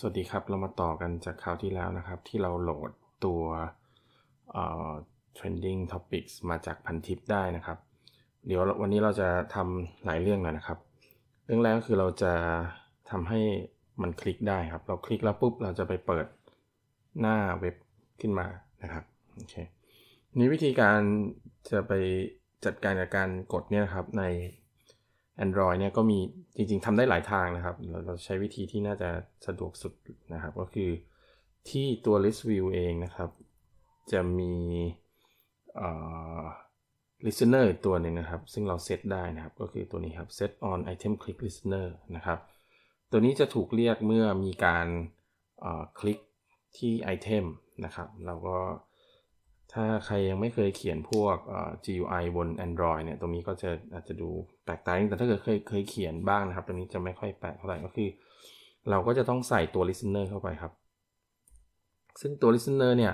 สวัสดีครับ เรามาต่อกันจากคราวที่แล้วนะครับที่เราโหลดตัว trending topics มาจากพันทิปได้นะครับ เดี๋ยววันนี้เราจะทำหลายเรื่องหน่อยนะครับ เรื่องแรกก็คือเราจะทำให้มันคลิกได้ครับ เราคลิกแล้วปุ๊บ เราจะไปเปิดหน้าเว็บขึ้นมานะครับโอเคนี่วิธีการจะไปจัดการกับการกดเนี่ยครับใน Android เนี่ยก็มีจริงๆทำได้หลายทางนะครับ เราใช้วิธีที่น่าจะสะดวกสุดนะครับ ก็คือที่ตัว list view เองนะครับ จะมี listener ตัวนึงนะครับ ซึ่งเราเซตได้นะครับก็คือตัวนี้ครับ set on item click listener นะครับ ตัวนี้จะถูกเรียกเมื่อมีการคลิกที่ไอเทมนะครับเราก็ถ้าใครยังไม่เคยเขียนพวก GUI บน Android เนี่ยตรงนี้ก็จะอาจจะดูแปลกตาแต่ถ้าเกิดเคยเคยเขียนบ้างนะครับ ตรงนี้จะไม่ค่อยแปลกเท่าไหร่ก็คือ เราก็จะต้องใส่ตัว listener เข้าไปครับ ซึ่งตัว listener เนี่ย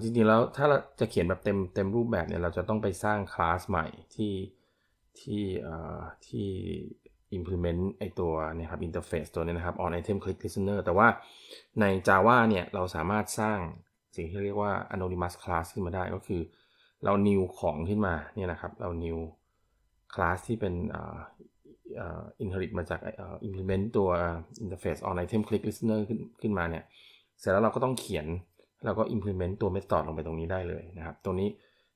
จริงๆ แล้วถ้าเราจะเขียนแบบเต็มเต็มรูปแบบเนี่ย เราจะต้องไปสร้างคลาสใหม่ที่ที่ที่ implement ไอตัวนี่ครับ interface ตัวนี้นะครับ on item click listener แต่ว่าใน Java เนี่ย เราสามารถสร้างสิ่งที่เรียกว่า anonymous class ขึ้นมาได้ก็คือเรา new ของขึ้นมาเนี่ยนะครับเรา new class ที่เป็น inherit มาจาก implement ตัว interface on item click listener ขึ้นขึ้นมาเนี่ย เสร็จแล้วเราก็ต้องเขียนเราก็ implement ตัว method ลงไปตรงนี้ได้เลยนะครับ ตรงนี้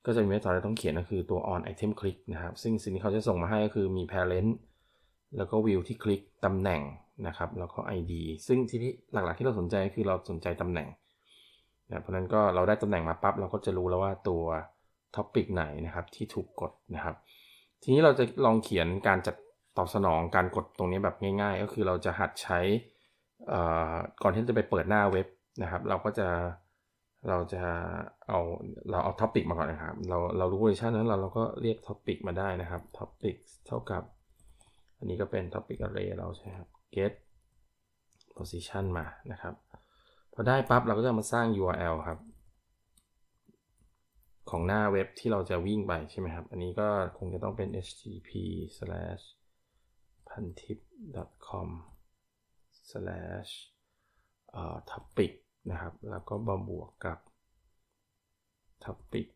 ก็จะมี method ที่ต้องเขียนก็คือตัว on item click นะครับ ซึ่งสิ่งที่เขาจะส่งมาให้ก็คือมี parent แล้วก็ view ที่คลิกตำแหน่งนะครับแล้วก็ ID ซึ่งที่หลักๆที่เราสนใจคือเราสนใจตำแหน่งนะเพราะนั้นก็เราได้ตำแหน่งมาปั๊บ เราก็จะรู้แล้วว่าตัวท็อปปิกไหนนะครับที่ถูกกดนะครับ ทีนี้เราจะลองเขียนการจัดตอบสนองการกดตรงนี้แบบง่าย ๆ ก็คือเราจะหัดใช้ก่อนที่จะไปเปิดหน้าเว็บนะครับเราก็จะเราจะเอาเราเอาท็อปปิกมาก่อนนะครับ เราเรารู้เวอร์ชันนั้นเราเราก็เรียกท็อปปิกมาได้นะครับท็อปปิกเท่ากับอันนี้ก็เป็นท็อปปิกอะไรเราใช่ครับ get position มานะครับพอได้ปั๊บ เราก็จะมาสร้าง URL ครับ ของหน้าเว็บที่เราจะวิ่งไปใช่ไหมครับ อันนี้ก็คงจะต้องเป็น http slash พันทิป .com slash topic นะครับ แล้วก็บวกกับ topic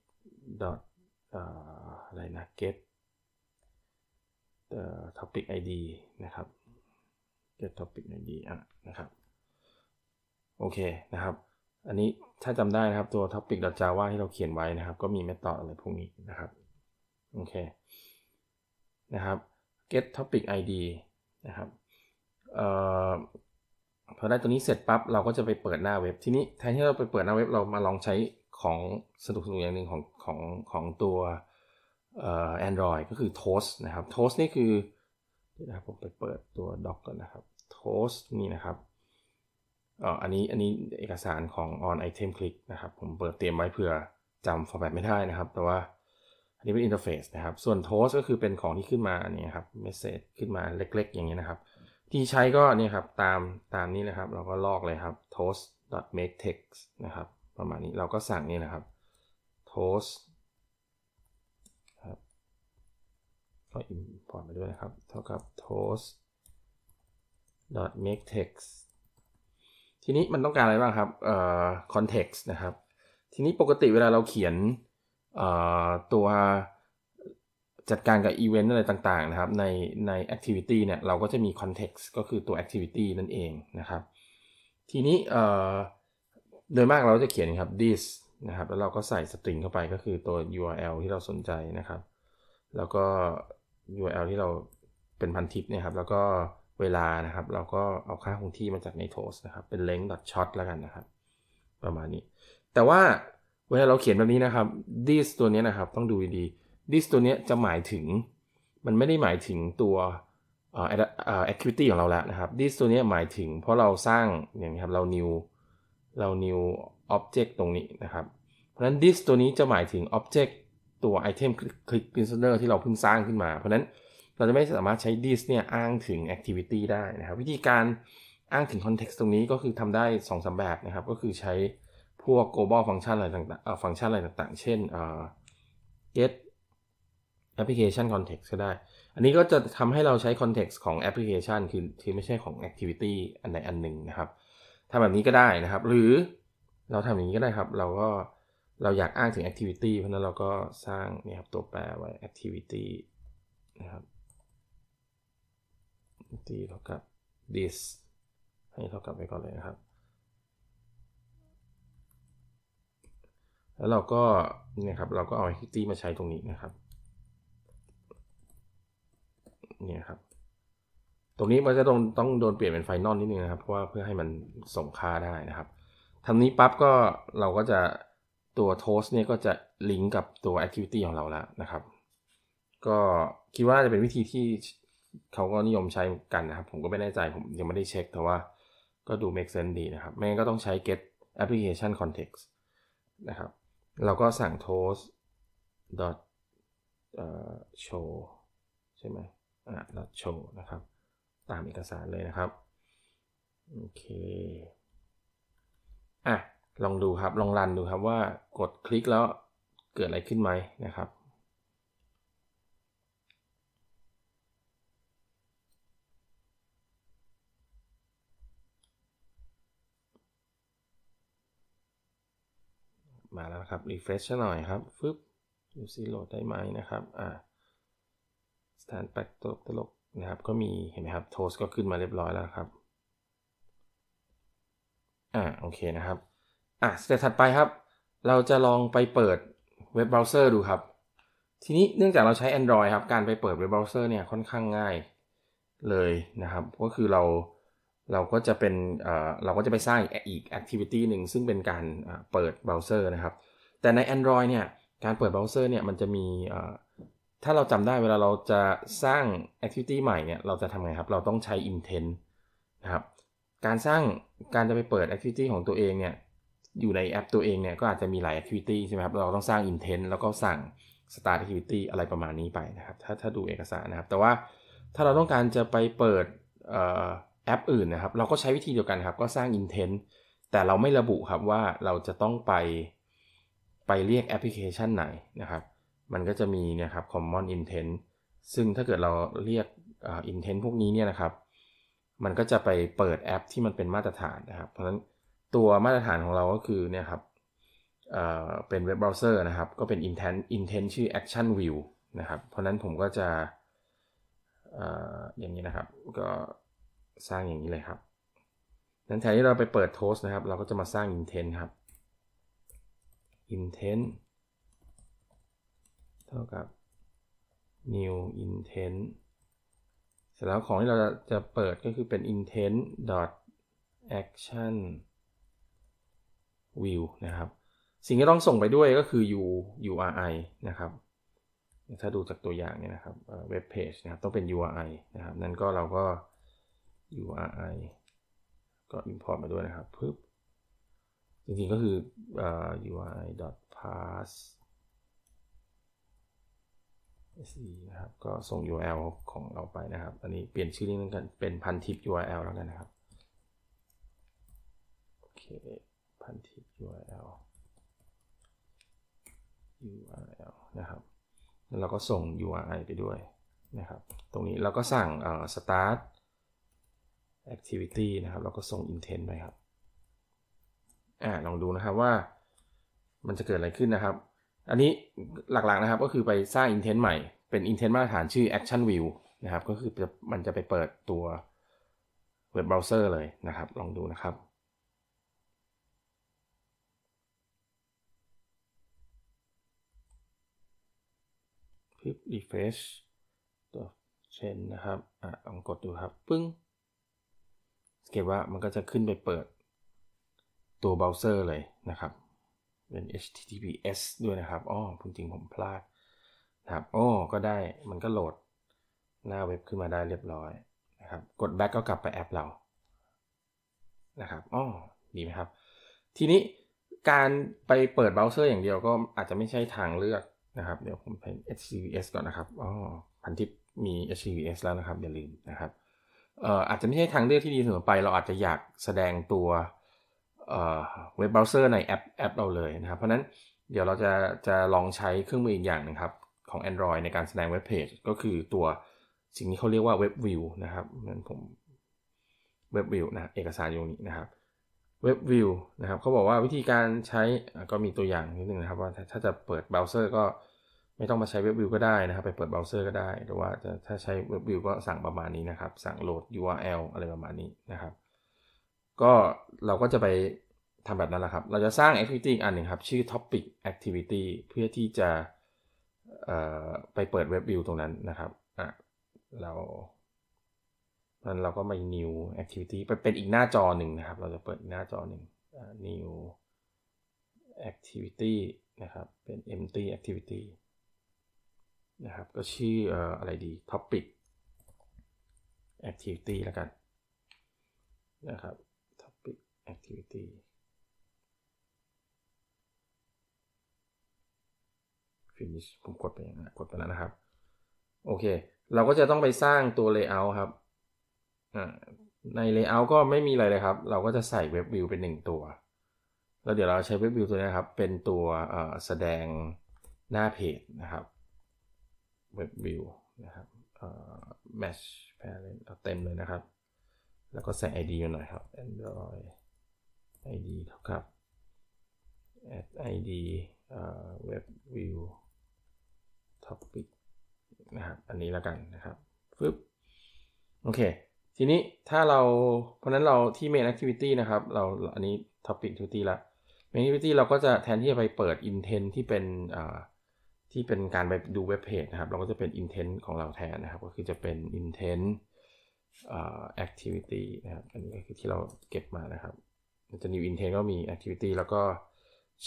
อะไรนะ get topic id นะครับ get topic id อ่ะนะครับโอเคนะครับ อันนี้ถ้าจำได้นะครับตัว topic.java ที่เราเขียนไว้นะครับ ก็มีเม t h o อะไรพวกนี้นะครับโอเคนะครับ get topic id นะครับเอ่อพอได้ตัวนี้เสร็จปั๊บ เราก็จะไปเปิดหน้าเว็บทีนี้แทนที่เราไปเปิดหน้าเว็บ เรามาลองใช้ของสนุกสนุกอย่างหนึ่งของของของตัวแอนดรอยก็คือ Toast นะครับ Toast นี่คือนะครับผมไปเปิดตัวด็อกก่อนนะครับ Toast นี่นะครับอออันนี้อันนี้เอกสารของ on item click นะครับ ผมเปิดเตรียมไว้เผื่อจำ format ไม่ได้นะครับ แต่ว่าอันนี้เป็นอินเทอร์เฟซนะครับ ส่วน toast ก็คือเป็นของที่ขึ้นมาเนี่ยครับ message ขึ้นมาเล็กๆอย่างนี้นะครับ ที่ใช้ก็เนี่ยครับตามตามนี้นะครับ เราก็ลอกเลยครับ toast make text นะครับประมาณนี้เราก็สั่งนี่นะครับ toast ครับก็ import ไปด้วยนะครับ เท่ากับ toast make text ทีนี้มันต้องการอะไรบ้างครับเอ่อ context นะครับ ทีนี้ปกติเวลาเราเขียนเอ่อตัวจัดการกับอีเวนต์อะไรต่างๆ นะครับ ในใน activity เนี่ย เราก็จะมี context ก็คือตัว activity นั่นเองนะครับ ทีนี้เอ่อโดยมากเราจะเขียนครับ this นะครับแล้วเราก็ใส่สตริงเข้าไปก็คือตัว URL ที่เราสนใจนะครับ แล้วก็ URL ที่เราเป็นพันทิปเนี่ยครับ แล้วก็เวลานะครับเราก็เอาค่าคงที่มาจากในโทสนะครับเป็นเลงดอทช็อตแล้วกันนะครับ ประมาณนี้ แต่ว่าเวลาเราเขียนแบบนี้นะครับ this ตัวนี้นะครับต้องดูดีๆ this ตัวนี้จะหมายถึงมันไม่ได้หมายถึงตัวเอ activity ของเราแล้วนะครับ this ตัวนี้หมายถึงเพราะเราสร้างอย่างนี้ครับเรา new เรา new object ตรงนี้นะครับ เพราะฉะนั้น this ตัวนี้จะหมายถึง object ตัว item click listener ที่เราเพิ่งสร้างขึ้นมาเพราะฉะนั้นเราจะไม่สามารถใช้ this เนี่ยอ้างถึง activity ได้นะครับ วิธีการอ้างถึง context ตรงนี้ก็คือทำได้2อสแบบนะครับ ก็คือใช้พวก global function อะไรต่างๆฟังก์ชันอะไรต่างๆ เช่น get application context ก็ได้ อันนี้ก็จะทำให้เราใช้ context ของ application คือคือไม่ใช่ของ activity อันใดอันหนึ่งนะครับทำแบบนี้ก็ได้นะครับ หรือเราทำอย่างนี้ก็ได้ครับ เราก็เราอยากอ้างถึง activity เพราะนั้นเราก็สร้างนี่ครับตัวแปรไว้ activity นะครับ t เท่ากับ this ให้เท่ากับไปก่อนเลยนะครับ แล้วเราก็เนี่ยครับเราก็เอา entity มาใช้ตรงนี้นะครับ เนี่ยครับ ตรงนี้มันจะต้องต้องโดนเปลี่ยนเป็นไฟนอลนิดนึงนะครับ เพราะว่าเพื่อให้มันส่งค่าได้นะครับทำนี้ปั๊บก็เราก็จะตัวโทสเนี่ยก็จะลิงก์กับตัว Activity ของเราแล้วนะครับ ก็คิดว่าจะเป็นวิธีที่เขาก็นิยมใช้กันนะครับ ผมก็ไม่แน่ใจ ผมยังไม่ได้เช็คแต่ว่าก็ดู make sense ดีนะครับไม่งั้นก็ต้องใช้ get application context นะครับ เราก็สั่ง toast dot show ใช่ไหมอ่า dot show นะครับ ตามเอกสารเลยนะครับโอเคอ่ะลองดูครับลองรันดูครับว่ากดคลิกแล้วเกิดอะไรขึ้นไหมนะครับมาแล้วครับ refresh หน่อยครับฟึบดูซิโหลดได้ไหมนะครับอ่าสแตนแป็กตลกตลกนะครับก็มีเห็นไหมครับโทสก็ขึ้นมาเรียบร้อยแล้วครับ อ่าโอเคนะครับ อ่าสเต็ปถัดไปครับ เราจะลองไปเปิดเว็บเบราว์เซอร์ดูครับ ทีนี้เนื่องจากเราใช้ Android ครับ การไปเปิดเว็บเบราว์เซอร์เนี่ยค่อนข้างง่ายเลยนะครับ ก็คือเราเราก็จะเป็นเราก็จะไปสร้างอีกแอคทิวิตี้หนึ่งซึ่งเป็นการเปิดเบราว์เซอร์นะครับ แต่ใน Android เนี่ยการเปิดเบราว์เซอร์เนี่ยมันจะมีถ้าเราจำได้เวลาเราจะสร้างแอคทิวิตี้ใหม่เนี่ย เราจะทำไงครับ เราต้องใช้ intent นะครับการสร้างการจะไปเปิดแอคทิวิตี้ของตัวเองเนี่ยอยู่ในแอปตัวเองเนี่ยก็อาจจะมีหลายแอคทิวิตี้ใช่ไหมครับเราต้องสร้าง intent แล้วก็สั่ง start activity อะไรประมาณนี้ไปนะครับ ถ้าถ้าดูเอกสารนะครับ แต่ว่าถ้าเราต้องการจะไปเปิดแอปอื่นนะครับ เราก็ใช้วิธีเดียวกันครับ ก็สร้าง intent แต่เราไม่ระบุครับว่าเราจะต้องไปไปเรียกแอปพลิเคชันไหนนะครับ มันก็จะมีนะครับ common intent ซึ่งถ้าเกิดเราเรียก intent พวกนี้เนี่ยนะครับ มันก็จะไปเปิดแอป ที่มันเป็นมาตรฐานนะครับ เพราะฉะนั้นตัวมาตรฐานของเราก็คือเนี่ยครับเเป็นเว็บเบราว์เซอร์นะครับ ก็เป็น intent intent ชื่อ action view นะครับ เพราะนั้นผมก็จะออย่างนี้นะครับก็สร้างอย่างนี้เลยครับ นั้นแทนที่เราไปเปิด toast นะครับ เราก็จะมาสร้าง intent ครับ intent เท่ากับ new intent เสร็จแล้วของที่เราจะเปิดก็คือเป็น intent dot action view นะครับ สิ่งที่ต้องส่งไปด้วยก็คือ u URI นะครับ ถ้าดูจากตัวอย่างเนี่ยนะครับเว็บเพจนะครับต้องเป็น URI นะครับ นั้นก็เราก็ URI ก็ import มาด้วยนะครับ ปึ๊บ จริงๆ ก็คือ uh, UI pass se นะครับ ก็ส่ง URL ของเราไปนะครับ อันนี้เปลี่ยนชื่อนิดนองกันเป็นพันทิป URL แล้วกันนะครับ โอเคพันทิป URL URL นะครับ แล้วเราก็ส่ง URI ไปด้วยนะครับ ตรงนี้เราก็สั่ง start activity นะครับแล้วก็ส่ง intent ไปครับ อ่าลองดูนะครับว่ามันจะเกิดอะไรขึ้นนะครับ อันนี้หลักๆนะครับก็คือไปสร้าง intent ใหม่ เป็น intent มาตรฐานชื่อ action view นะครับก็คือมันจะไปเปิดตัวเว็บเบราว์เซอร์เลยนะครับ ลองดูนะครับคลิบ refresh ตัวเช่นนะครับอ่ะลองกดดูครับ ปึ้งสังเกตว่ามันก็จะขึ้นไปเปิดตัวเบราว์เซอร์เลยนะครับ เป็น HTTPS ด้วยนะครับอ๋อจริงผมพลาดนะครับอ๋อก็ได้มันก็โหลดหน้าเว็บขึ้นมาได้เรียบร้อยนะครับ กด back ก็กลับไปแอปเรานะครับอ๋อดีไหมครับ ทีนี้การไปเปิดเบราว์เซอร์อย่างเดียวก็อาจจะไม่ใช่ทางเลือกนะครับ เดี๋ยวผมชป HTTPS ก่อนนะครับอ๋อพันทิปมี HTTPS แล้วนะครับ อย่าลืมนะครับอาจจะไม่ใช่ทางเลือกที่ดีเสมอไป เราอาจจะอยากแสดงตัวเว็บเบราว์เซอร์ในแอปแอปเราเลยนะครับ เพราะนั้นเดี๋ยวเราจะจะลองใช้เครื่องมืออีกอย่างนึงครับของ Android ในการแสดงเว็บเพจ ก็คือตัวสิ่งนี้เขาเรียกว่าเว็บวิวนะครับนั้นผมเว็บวิวนะเอกสารอยู่นี้นะครับเว็บวิวนะครับเขาบอกว่าวิธีการใช้ก็มีตัวอย่างนิดนึงนะครับว่าถ้าจะเปิดเบราว์เซอร์ก็ไม่ต้องมาใช้เว็บวิวก็ได้นะครับไปเปิดเบราว์เซอร์ก็ได้หรือว่าถ้าใช้เว็บวิวก็สั่งประมาณนี้นะครับ สั่งโหลด URL อะไรประมาณนี้นะครับ ก็เราก็จะไปทำแบบนั้นแหละครับ เราจะสร้าง activity อีกอันหนึ่งครับชื่อ topic activity เพื่อที่จะไปเปิดเว็บวิวตรงนั้นนะครับอ่ะเรานั้นเราก็มา new activity ไปเป็นอีกหน้าจอหนึ่งนะครับ เราจะเปิดหน้าจอหนึ่ง new activity นะครับเป็น empty activity นะครับ ก็ชื่ออะไรดี topic activity แล้วกันนะครับ topic activity finish ผมกดไปนักดไปแล้วนะครับ โอเค เราก็จะต้องไปสร้างตัว layout ครับ ใน layout ก็ไม่มีอะไรเลยครับ เราก็จะใส่ webview เป็นหนึ่งตัว แล้วเดี๋ยวเราใช้เว็บวิวตัวนี้ครับเป็นตัวแสดงหน้าเพจนะครับ web view นะครับ match parent เอาเต็มเลยนะครับ แล้วก็ใส่ id มาหน่อยครับ android id เท่ากับ add id web view topic นะครับ อันนี้แล้วกันนะครับ ฟึบโอเค ทีนี้ถ้าเรา เพราะนั้นเราที่ main activity นะครับ เราอันนี้ topic activity ละ main activity เราก็จะแทนที่จะไปเปิด intent ที่เป็นอ่ที่เป็นการไปดูเว็บเพจนะครับ เราก็จะเป็น intent ของเราแทนนะครับ ก็คือจะเป็น intent activity นะครับ อันนี้ก็คือที่เราเก็บมานะครับ จะ new intent ก็มี activity แล้วก็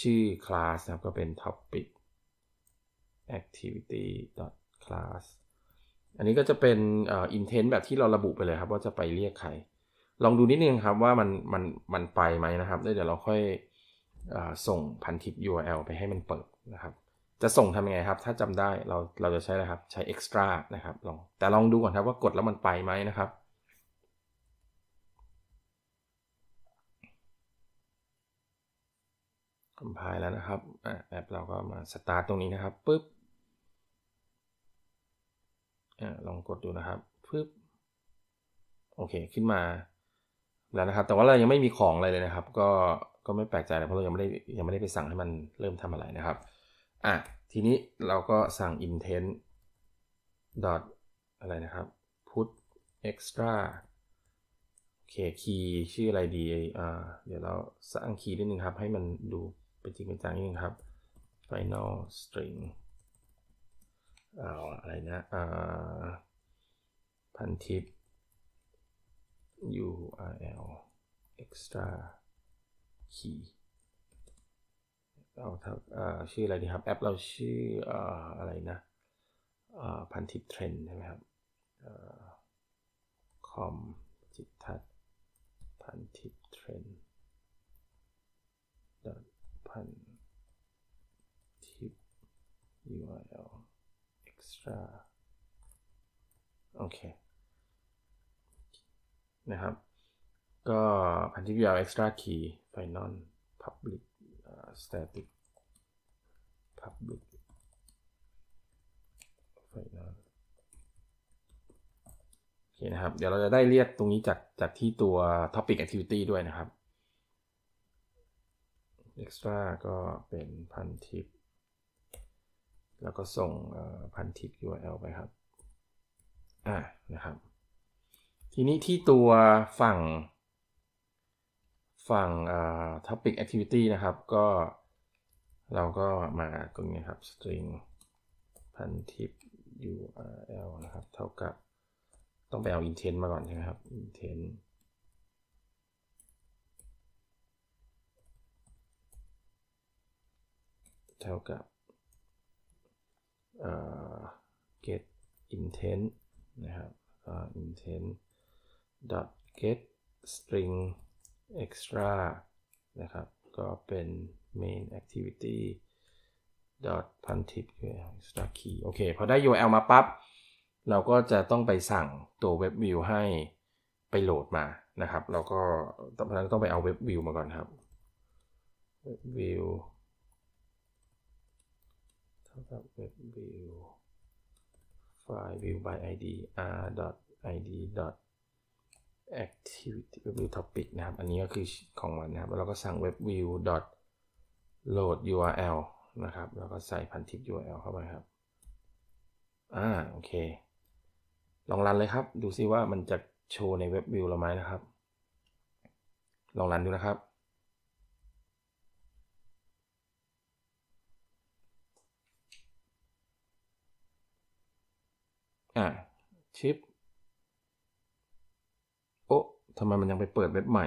ชื่อ class นะครับ ก็เป็น topic activity class อันนี้ก็จะเป็น intent แบบที่เราระบุไปเลยครับ ว่าจะไปเรียกใคร ลองดูนิดนึงครับว่ามันมันมันไปไหมนะครับเดี๋ยวเราค่อยส่งพันทิป URL ไปให้มันเปิดนะครับจะส่งทำยังไงครับ ถ้าจำได้เราเราจะใช้อะไรครับ ใช้ extra นะครับ ลองแต่ลองดูก่อนครับว่ากดแล้วมันไปไหมนะครับ คอมไพล์แล้วนะครับแอปเราก็มาสตาร์ตตรงนี้นะครับปุ๊บลองกดดูนะครับปึ๊บโอเคขึ้นมาแล้วนะครับ แต่ว่าเรายังไม่มีของอะไรเลยนะครับ ก็ก็ไม่แปลกใจเลยเพราะเรายังไม่ได้ยังไม่ได้ไปสั่งให้มันเริ่มทำอะไรนะครับอ่ะ ทีนี้เราก็สั่ง intent ดอะไรนะครับ put extra โอเคคีย์ชื่ออะไรดี อ่า เดี๋ยวเราสร้างคีย์นิดนึงครับ ให้มันดูเป็นจริงเป็นจังนิดนึงครับ final string เอาอะไรนะ อ่า พันทิป URL extra key เอาทักชื่ออะไรดีครับ แอปเราชื่ออะไรนะพันทิปเทรนใช่ไหมครับคอมจิตทัศพันทิปเทรนดอทพันทิป URL extra โอเค นะครับ ก็พันทิป URL extra key final public static public final โอเคนะครับเดี๋ยวเราจะได้เรียกตรงนี้จากจากที่ตัว topic activity ด้วยนะครับ extra ก็เป็นพันทิป แล้วก็ส่งพันทิป URL ไปครับอ่านะครับ ทีนี้ที่ตัวฝั่งฝั่ง topic activity นะครับ ก็ เราก็มาตรงนี้ครับ string พันทิป url นะครับ เท่ากับต้องไปเอา intent มาก่อนใช่ไหมครับ intent เท่ากับ get intent นะครับ intent dot get string extra นะครับ ก็เป็น main activity dot puntip extra key โอเคพอได้ URL มาปับ๊บ เราก็จะต้องไปสั่งตัว web view ให้ไปโหลดมานะครับ เราก็ตอนนั้นต้องไปเอา web view มาก่อนครับ web view เท่ากับ web view file v i e by id r dot id dot activity view topic นะครับ อันนี้ก็คือของมันนะครับ แล้วเราก็สั่ง webview dot load url นะครับ แล้วก็ใส่พันทิป url เข้าไปครับ อ่า โอเค ลองรันเลยครับ ดูซิว่ามันจะโชว์ใน webview เราไหมนะครับ ลองรันดูนะครับ อ่าชิปทำไมมันยังไปเปิดเว็บใหม่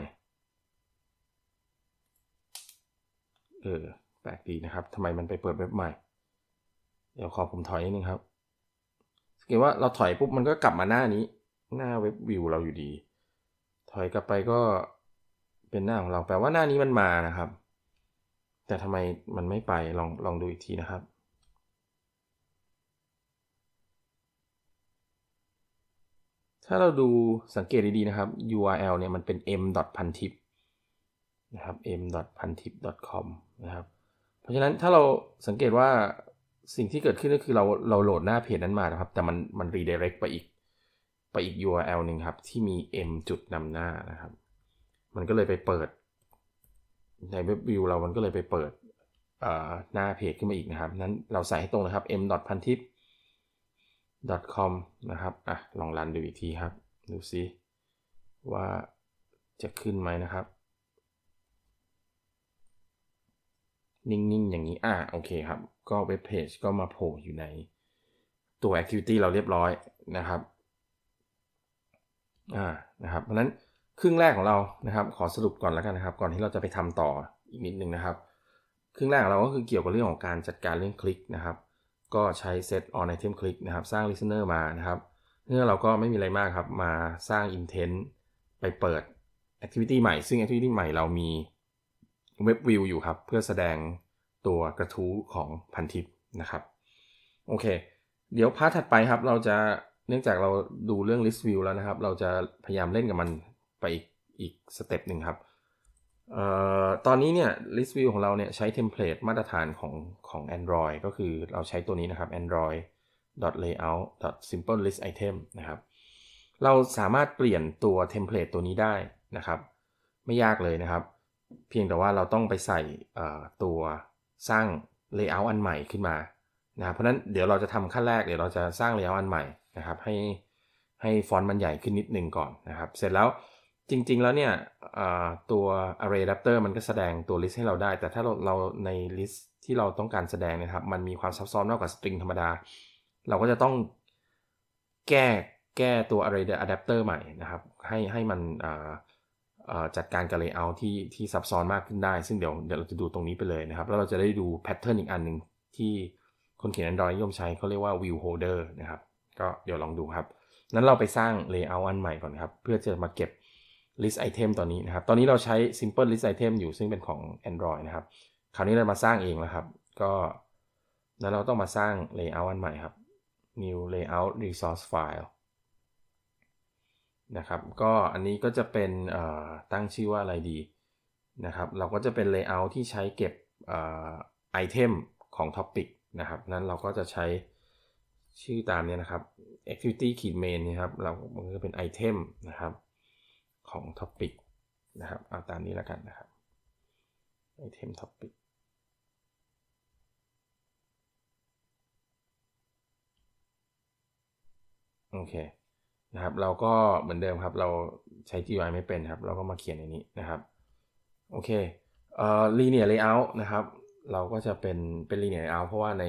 เออแปลกดีนะครับทำไมมันไปเปิดเว็บใหม่ เดี๋ยวขอผมถอยนิดนึงครับสังเกตว่าเราถอยปุ๊บมันก็กลับมาหน้านี้ หน้าเว็บวิวเราอยู่ดี ถอยกลับไปก็เป็นหน้าของเรา แปลว่าหน้านี้มันมานะครับ แต่ทำไมมันไม่ไป ลองลองดูอีกทีนะครับถ้าเราดูสังเกตดีๆ นะครับ URL เนี่ยมันเป็น m. p a n t i p นะครับ m. p a n t i p com นะครับ เพราะฉะนั้นถ้าเราสังเกตว่าสิ่งที่เกิดขึ้นก็คือเราเราโหลดหน้าเพจนั้นมานะครับ แต่มันมัน redirect ไปอีกไปอีก URL หนึ่งครับ ที่มี m จุดนำหน้านะครับ มันก็เลยไปเปิด ในเว็บวิวเรามันก็เลยไปเปิดหน้าเพจขึ้นมาอีกนะครับนั้นเราใส่ให้ตรงนะครับ m. p a n t i p com com นะครับอ่ะลองรันดูอีกทีครับดูซิว่าจะขึ้นไหมนะครับนิ่งๆอย่างนี้อ่าโอเคครับก็เว็บเพจก็มาโผล่อยู่ในตัว Activity เราเรียบร้อยนะครับอ่านะครับเพราะนั้นครึ่งแรกของเรานะครับขอสรุปก่อนแล้วกันนะครับ ก่อนที่เราจะไปทำต่ออีกนิดนึงนะครับครึ่งแรกเราก็คือเกี่ยวกับเรื่องของการจัดการเรื่องคลิกนะครับก็ใช้ set on item click นะครับ สร้าง listener มานะครับ เนื่อเราก็ไม่มีอะไรมากครับ มาสร้าง intent ไปเปิด activity ใหม่ ซึ่ง activity ใหม่เรามี web view อยู่ครับ เพื่อแสดงตัวกระทู้ของพันทิปนะครับ โอเค เดี๋ยวพาร์ทถัดไปครับ เราจะ เนื่องจากเราดูเรื่อง list view แล้วนะครับ เราจะพยายามเล่นกับมันไปอีกอีกสเต็ปหนึ่งครับตอนนี้เนี่ย list view ของเราเนี่ยใช้เทมเพลตมาตรฐานของของ Android ก็คือเราใช้ตัวนี้นะครับ android layout simple list item นะครับเราสามารถเปลี่ยนตัวเทมเพลตตัวนี้ได้นะครับ ไม่ยากเลยนะครับ เพียงแต่ว่าเราต้องไปใส่ตัวสร้าง layout อันใหม่ขึ้นมานะครับเพราะนั้นเดี๋ยวเราจะทำขั้นแรกเดี๋ยวเราจะสร้าง layout อันใหม่นะครับให้ให้ฟอนต์มันใหญ่ขึ้นนิดนึงก่อนนะครับ เสร็จแล้วจริง ๆแล้วเนี่ยตัว array adapter มันก็แสดงตัว list ให้เราได้ แต่ถ้าเราเราใน list ที่เราต้องการแสดงนะครับ มันมีความซับซ้อนมากกว่า string ธรรมดา เราก็จะต้องแก้แก้ตัว array adapter ใหม่นะครับ ให้ให้มันจัดการกับ layout ที่ที่ซับซ้อนมากขึ้นได้ ซึ่งเดี๋ยวเดี๋ยวเราจะดูตรงนี้ไปเลยนะครับ แล้วเราจะได้ดู pattern อีกอันหนึ่งที่คนเขียน Android นิยมใช้เขาเรียกว่า view holder นะครับ ก็เดี๋ยวลองดูครับนั้นเราไปสร้าง layout อันใหม่ก่อนครับ เพื่อจะมาเก็บ list item ตอนนี้นะครับ ตอนนี้เราใช้ simple list item อยู่ ซึ่งเป็นของ Android นะครับ คราวนี้เรามาสร้างเองแล้วครับ ก็แล้วเราต้องมาสร้าง layout อันใหม่ครับ new layout resource file นะครับ ก็อันนี้ก็จะเป็นตั้งชื่อว่าอะไรดีนะครับ เราก็จะเป็น layout ที่ใช้เก็บไอเทมของ topic นะครับ นั้นเราก็จะใช้ชื่อตามนี้นะครับ activity e y main นะครับ เรามันก็เป็นไอเทมนะครับของท็อปิกนะครับ เอาตามนี้แล้วกันนะครับไอเทมท็อปิกโอเคนะครับเราก็เหมือนเดิมครับเราใช้ GUI ไม่เป็นครับ เราก็มาเขียนในนี้นะครับ โอเคเอ่อ linear layout นะครับ เราก็จะเป็นเป็น linear layout เพราะว่าใน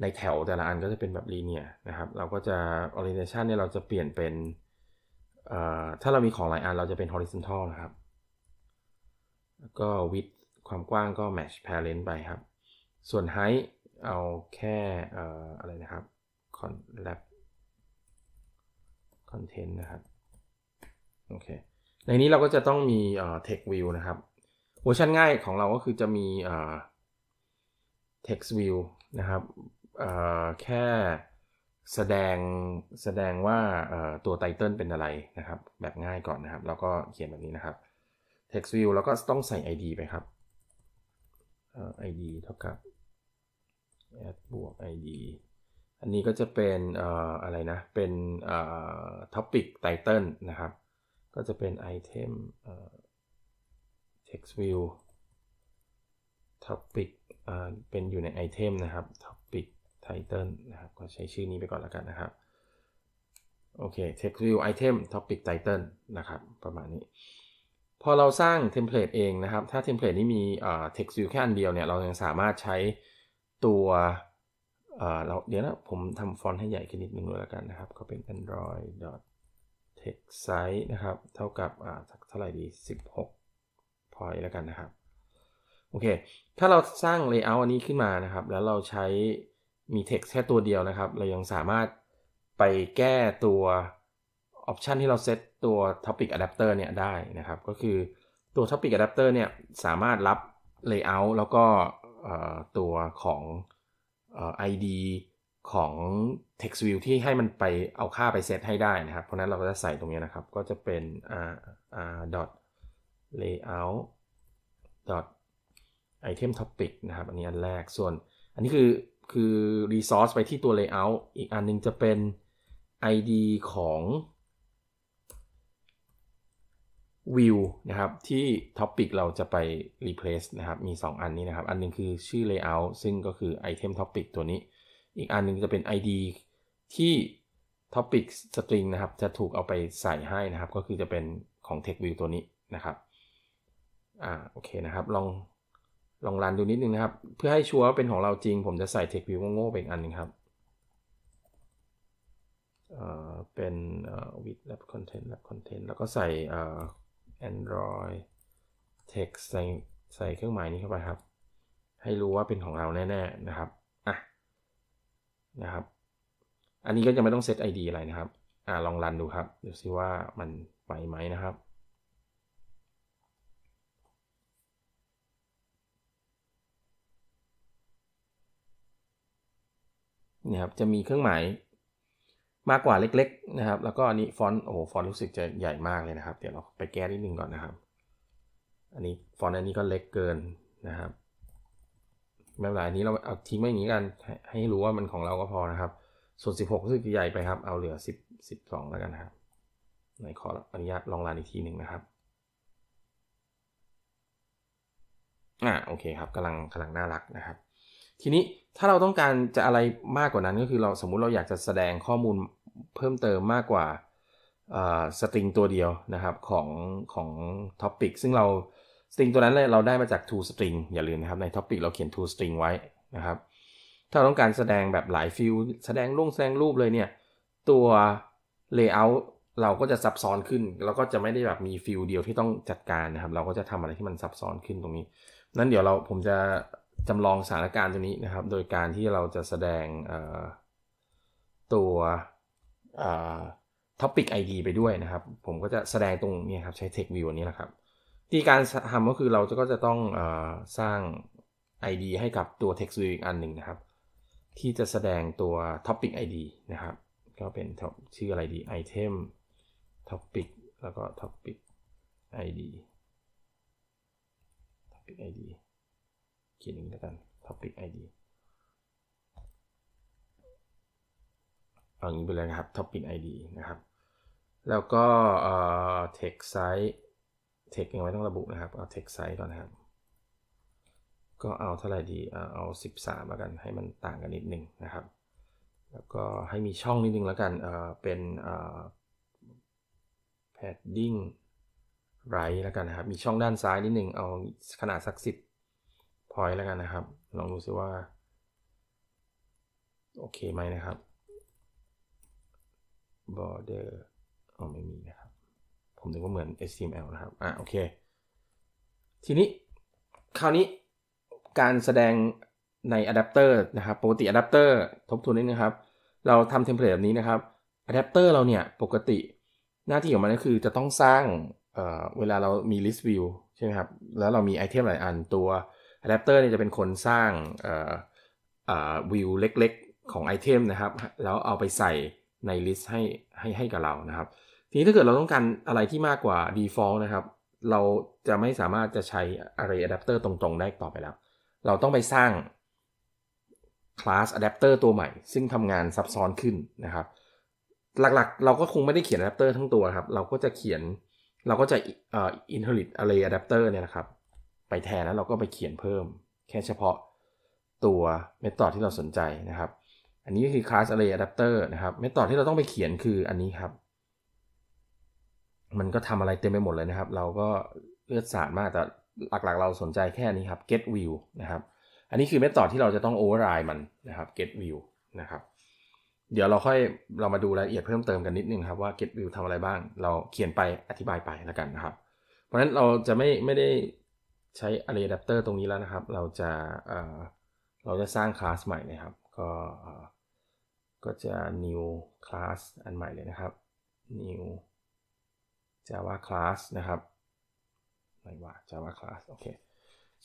ในแถวแต่ละอันก็จะเป็นแบบ linear นะครับ เราก็จะ orientation เนี่ยเราจะเปลี่ยนเป็นถ้าเรามีของหลายอัน เราจะเป็น horizontal นะครับ แล้วก็ width ความกว้างก็ match parent ไปครับ ส่วน height เอาแค่อะไรนะครับ c o lab content นะครับโอเคในนี้เราก็จะต้องมี text view นะครับเวอร์ชันง่ายของเราก็คือจะมี text view นะครับแค่แสดงแสดงว่าตัวไตเติลเป็นอะไรนะครับ แบบง่ายก่อนนะครับ แล้วก็เขียนแบบนี้นะครับ text view แล้วก็ต้องใส่ id ไปครับ id เท่ากับ add บวก id อันนี้ก็จะเป็นอะไรนะ เป็น topic title นะครับ ก็จะเป็น item text view topic เป็นอยู่ใน item นะครับ topic t i t l ลนะครับ ก็ใช้ชื่อนี้ไปก่อนแล้วกันนะครับ โอเค Text View Item Topic Title นะครับ ประมาณนี้ พอเราสร้างเทมเพลตเองนะครับ ถ้าเทมเพลตนี้มี Text View แค่อันเดียวเนี่ย เรายังสามารถใช้ตัวเราเดี๋ยวนะ ผมทำฟอนต์ให้ใหญ่ขึ้นนิดนึง้วยแล้วกันนะครับ ก็เป็น android text size นะครับ เท่ากับ เท่าไหร่ดี 16 point แล้วกันนะครับ โอเค ถ้าเราสร้าง layout อันนี้ขึ้นมานะครับ แล้วเราใช้มี text แค่ตัวเดียวนะครับ เรายังสามารถไปแก้ตัวออปชันที่เราเซตตัว topic adapter เนี่ยได้นะครับ ก็คือตัว topic adapter เนี่ย สามารถรับ layout แล้วก็ตัวของ ID ของ text view ที่ให้มันไปเอาค่าไปเซตให้ได้นะครับ เพราะนั้นเราก็จะใส่ตรงนี้นะครับก็จะเป็น r r dot layout dot item topic นะครับ อันนี้อันแรกส่วน อันนี้คือคือ Resource ไปที่ตัว Layout อีกอันนึงจะเป็น ID ของ View นะครับที่ Topic เราจะไป replace นะครับ มี 2 อันนี้นะครับ อันนึงคือชื่อ Layout ซึ่งก็คือ Item Topic ตัวนี้ อีกอันนึงจะเป็น ID ที่ Topic String นะครับจะถูกเอาไปใส่ให้นะครับก็คือจะเป็นของ t e x t v i e w ตัวนี้นะครับอ่าโอเคนะครับลองลองรันดูนิดนึงนะครับ เพื่อให้ชัวร์ว่าเป็นของเราจริง ผมจะใส่ Text View โง่ๆไปอีกอันนึงครับเป็น with lab content lab content แล้วก็ใส่ Android text ใส่ใส่เครื่องหมายนี้เข้าไปครับ ให้รู้ว่าเป็นของเราแน่ๆนะครับอ่ะนะครับ อันนี้ก็จะไม่ต้องเซต ID อะไรนะครับอ่าลองรันดูครับ เดี๋ยวซิว่ามันไปไหมนะครับนะครับจะมีเครื่องหมายมากกว่าเล็กๆนะครับ แล้วก็อันนี้ฟอนต์โอ้ฟอนต์รู้สึกจะใหญ่มากเลยนะครับ เดี๋ยวเราไปแก้นิดนึงก่อนนะครับอันนี้ฟอนต์อันนี้ก็เล็กเกินนะครับไม่เป็นไรอันนี้เราเอาทิ้งไว้อย่างนี้กันให้รู้ว่ามันของเราก็พอนะครับ ส่วน 16รู้สึกใหญ่ไปครับ เอาเหลือ10 12แล้วกันนะครับไหนขออนุญาตลองรันอีกทีหนึ่งนะครับอ่าโอเคครับกำลังกำลังน่ารักนะครับ ทีนี้ถ้าเราต้องการจะอะไรมากกว่านั้นก็คือเราสมมุติเราอยากจะแสดงข้อมูลเพิ่มเติมมากกว่าสตริง ตัวเดียวนะครับของของท็อปปิกซึ่งเราสตริงตัวนั้นเราได้มาจาก to string อย่าลืมนะครับในท็อปปิกเราเขียน to string ไว้นะครับ ถ้าเราต้องการแสดงแบบหลาย ฟิลแสดงลงแสดงรูปเลยเนี่ยตัว layout เราก็จะซับซ้อนขึ้น เราก็จะไม่ได้แบบมีฟิลเดียวที่ต้องจัดการนะครับ เราก็จะทำอะไรที่มันซับซ้อนขึ้นตรงนี้นั้นเดี๋ยวเราผมจะจำลองสถานการณ์ตัวนี้นะครับ โดยการที่เราจะแสดงตัวท็อปิก ID ไปด้วยนะครับ ผมก็จะแสดงตรงนี้ครับ ใช้ Text View นี้นะครับ ที่การทำก็คือเราจะก็จะต้องอสร้าง ID ให้กับตัว Text View อีกอันหนึ่งนะครับ ที่จะแสดงตัว Topic ID นะครับ ก็เป็นชื่ออะไรดี Item Topic แล้วก็ Topic ID Topic ID ขียนอย่างนี้แล้วกัน topic id เอาย่างนี้ไปเลยนะครับ topic id นะครับ แล้วก็ text size text ยังไม่ต้องระบุนะครับเอา text size ก่อนนะครับ ก็เอาเท่าไหร่ดี เอา 13แล้วกันให้มันต่างกันนิดนึงนะครับ แล้วก็ให้มีช่องนิดนึงแล้วกัน เป็น padding right แล้วกันนะครับ มีช่องด้านซ้ายนิดนึงเอาขนาดสัก10 point แล้วกันนะครับ ลองดูซิว่า โอเคไหมนะครับ border อ๋อไม่มีนะครับ ผมถึกว่าเหมือน HTML นะครับ อ่ะ โอเค ทีนี้คราวนี้การแสดงในอะแดปเตอร์นะครับ ปกติอะแดปเตอร์ทบทวนนิดนึงครับ เราทำเทมเพลตแบบนี้นะครับอะแดปเตอร์เราเนี่ย ปกติ หน้าที่ของมันก็คือจะต้องสร้างเเวลาเรามี list view ใช่ไหมครับ แล้วเรามีไอเทมหลายอันตัวอะแดปเตอร์เนี่ยจะเป็นคนสร้างวิวเล็กๆ ของไอเทมนะครับ แล้วเอาไปใส่ในลิสต์ให้ให้ให้กับเรานะครับทีนี้ถ้าเกิดเราต้องการอะไรที่มากกว่า default นะครับ เราจะไม่สามารถจะใช้ array adapter ตรงๆ ได้ต่อไปแล้ว เราต้องไปสร้าง class adapter ตัวใหม่ ซึ่งทำงานซับซ้อนขึ้นนะครับ หลักๆ เราก็คงไม่ได้เขียน adapter ทั้งตัวครับเราก็จะเขียนเราก็จะ inherit array adapter เนี่ยนะครับไปแทนแล้วเราก็ไปเขียนเพิ่มแค่เฉพาะตัวเมธอดที่เราสนใจนะครับ อันนี้ก็คือ class array adapter นะครับเมธอดที่เราต้องไปเขียนคืออันนี้ครับมันก็ทำอะไรเต็มไปหมดเลยนะครับ เราก็เลือดสาดมากแต่หลักๆ เราสนใจแค่นี้ครับ get view นะครับอันนี้คือเมธอดที่เราจะต้อง override มันนะครับ get view นะครับเดี๋ยวเราค่อยเรามาดูรายละเอียดเพิ่มเติมกันนิดนึงครับว่า get view ทำอะไรบ้าง เราเขียนไปอธิบายไปแล้วกันนะครับ เพราะฉะนั้นเราจะไม่ไม่ได้ใช้อ r r a ด a ปเตอร์ตรงนี้แล้วนะครับ เราจะเเราจะสร้างคลาสใหม่นะครับ ก็ ก็จะ new class อันใหม่เลยนะครับ new java class นะครับ ไม่ว่า java class โอเค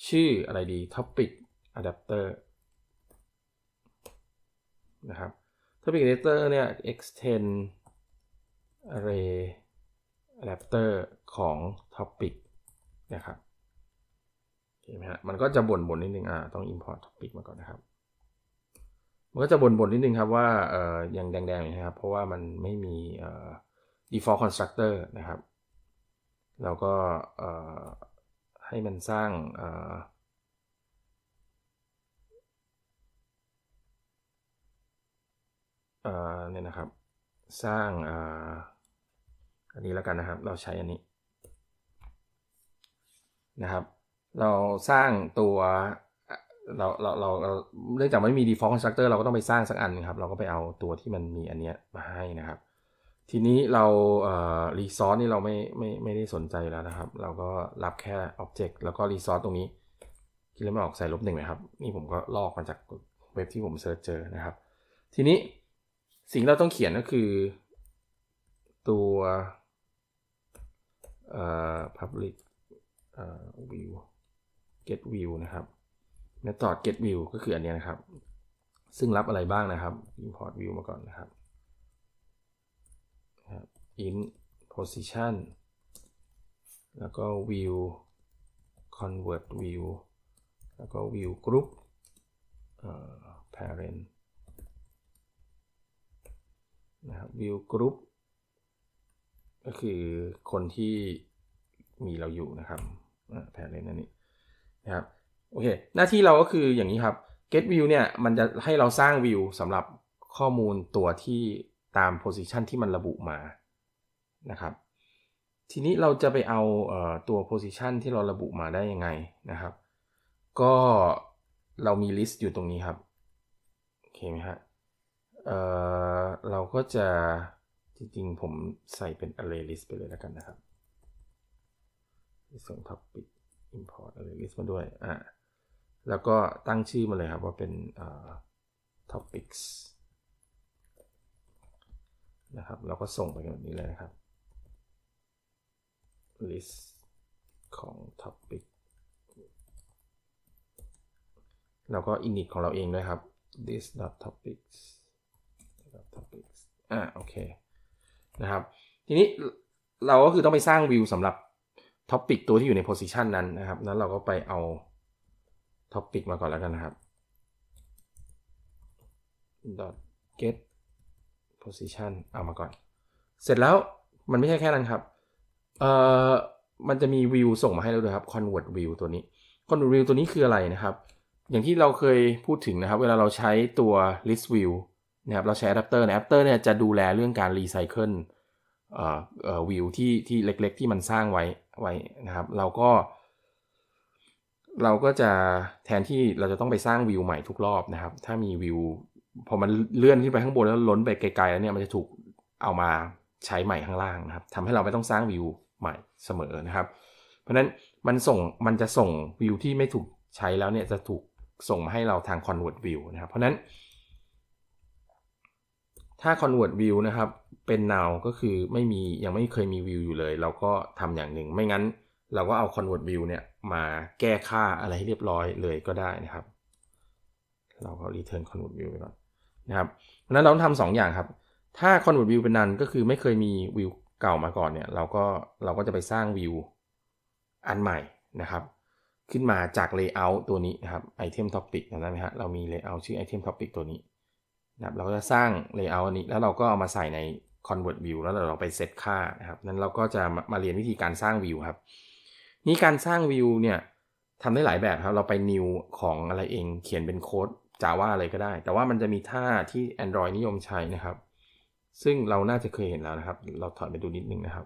ชื่ออะไรดี topic adapter นะครับ topic adapter เนี่ย extend array adapter ของ topic นะครับเห็นไหมฮะมันก็จะบ่นบ่นนิดนึงอ่าต้อง import topic มาก่อนนะครับ มันก็จะบ่นบ่นนิดนึงครับว่าเอ่อยังแดงๆดงนะครับ เพราะว่ามันไม่มีเอ่อ default constructor นะครับแล้วก็เอ่อให้มันสร้างเอ่อเนี่ยนะครับสร้างอันนี้แล้วกันนะครับ เราใช้อันนี้นะครับเราสร้างตัวเราเราเราเนื่องจากไม่มี default constructor เราก็ต้องไปสร้างสักอันนึงครับ เราก็ไปเอาตัวที่มันมีอันเนี้ยมาให้นะครับ ทีนี้เราเอ่อ resource นี่เราไม่ไม่ไม่ได้สนใจแล้วนะครับ เราก็รับแค่ object แล้วก็ resource ตรงนี้คิดแล้วไม่ออกใส่ลบหนึ่งนะครับ นี่ผมก็ลอกมาจากเว็บที่ผมเซิร์ชเจอนะครับ ทีนี้สิ่งเราต้องเขียนก็คือตัวเอ่อ public เอ่อ view get view นะครับ method get view ก็คืออันนี้นะครับ ซึ่งรับอะไรบ้างนะครับ import view มาก่อนนะครับ in position แล้วก็ view convert view แล้วก็ view group parent นะครับ view group ก็คือคนที่มีเราอยู่นะครับ parent นั่นนี่ครับโอเค หน้าที่เราก็คืออย่างนี้ครับ get view เนี่ย มันจะให้เราสร้างวิวสำหรับข้อมูลตัวที่ตาม position ที่มันระบุมานะครับ ทีนี้เราจะไปเอาตัว position ที่เราระบุมาได้ยังไงนะครับ ก็เรามี list อยู่ตรงนี้ครับโอเคไหมฮะเเราก็จะจริงๆผมใส่เป็น array list ไปเลยแล้วกันนะครับส่ง topic import array list มาด้วย อ่าแล้วก็ตั้งชื่อมาเลยครับ ว่าเป็น topics นะครับแล้วก็ส่งไปแบบนี้เลยนะครับ list ของ topic แล้วก็ init ของเราเองด้วยครับ this topics topics อ่าโอเค นะครับ ทีนี้ เราก็คือต้องไปสร้างวิวสำหรับท็อปิกตัวที่อยู่ในโพสิชันนั้นนะครับ นั้นเราก็ไปเอาท็อปิกมาก่อนแล้วกันนะครับ get position เอามาก่อน เสร็จแล้วมันไม่ใช่แค่นั้นครับ เอ่อ มันจะมีวิวส่งมาให้เราด้วยครับ convert view ตัวนี้ convert view ตัวนี้คืออะไรนะครับ อย่างที่เราเคยพูดถึงนะครับ เวลาเราใช้ตัว list view นะครับ เราใช้ adapter นะ adapter เนี่ยจะดูแลเรื่องการ recycle เอ่อเอ่อ view ที่ที่เล็ก ๆ ที่มันสร้างไว้ไว้นะครับเราก็เราก็จะแทนที่เราจะต้องไปสร้างวิวใหม่ทุกรอบนะครับ ถ้ามีวิวพอมันเลื่อนขึ้นไปข้างบนแล้วล้นไปไกลๆแล้วเนี่ยมันจะถูกเอามาใช้ใหม่ข้างล่างนะครับทำให้เราไม่ต้องสร้างวิวใหม่เสมอนะครับ เพราะฉะนั้นมันส่งมันจะส่งวิวที่ไม่ถูกใช้แล้วเนี่ยจะถูกส่งมาให้เราทาง convert view นะครับ เพราะนั้น ถ้า convert view นะครับเป็น now ก็คือไม่มียังไม่เคยมีวิวอยู่เลย เราก็ทำอย่างหนึ่งไม่งั้นเราก็เอา convert view เนี่ย มาแก้ค่าอะไรให้เรียบร้อยเลยก็ได้นะครับ เราก็ return convert view ไปก่อนนะครับเพราะนั้นเราต้องทำสองอย่างครับ ถ้า convert view เป็นนันก็คือไม่เคยมีวิวเก่ามาก่อนเนี่ย เราก็เราก็จะไปสร้างวิวอันใหม่นะครับ ขึ้นมาจาก layout ตัวนี้นะครับ item topic จำได้ไหมฮะเรามี layout ชื่อ item topic ตัวนี้นะครับ เราก็จะสร้าง layout อันนี้แล้วเราก็เอามาใส่ใน convert view แล้วเราไปเซตค่านะครับ นั้นเราก็จะมาเรียนวิธีการสร้างวิวครับ นี่การสร้างวิวเนี่ยทำได้หลายแบบครับ เราไป new ของอะไรเองเขียนเป็นโค้ดจาว่าอะไรก็ได้ แต่ว่ามันจะมีท่าที่ Android นิยมใช้นะครับ ซึ่งเราน่าจะเคยเห็นแล้วนะครับ เราถอดไปดูนิดนึงนะครับ